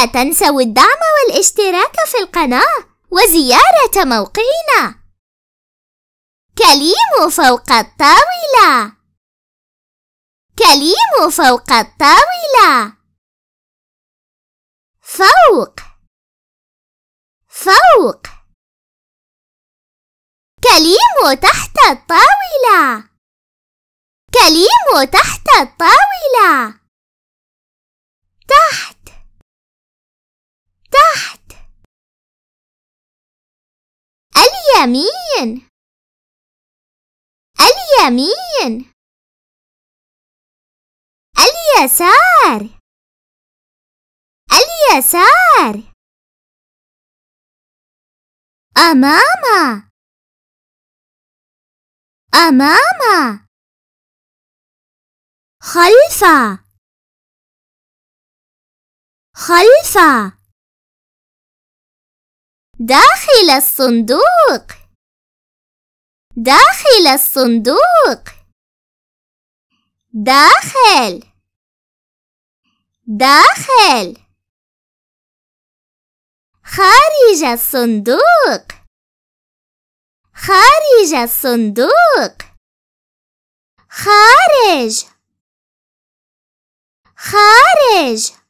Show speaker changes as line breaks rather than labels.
لا تنسوا الدعم والاشتراك في القناة وزيارة موقعنا كليم فوق الطاولة
كليم فوق الطاولة فوق فوق كليم تحت الطاولة كليم تحت الطاولة اليمين اليمين اليسار اليسار أمام أمام خلف خلف داخل الصندوق داخل الصندوق داخل داخل خارج الصندوق خارج الصندوق خارج خارج